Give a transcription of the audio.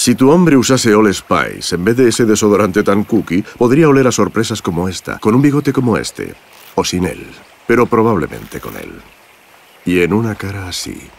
Si tu hombre usase All Spice en vez de ese desodorante tan cookie, podría oler a sorpresas como esta, con un bigote como este, o sin él, pero probablemente con él. Y en una cara así.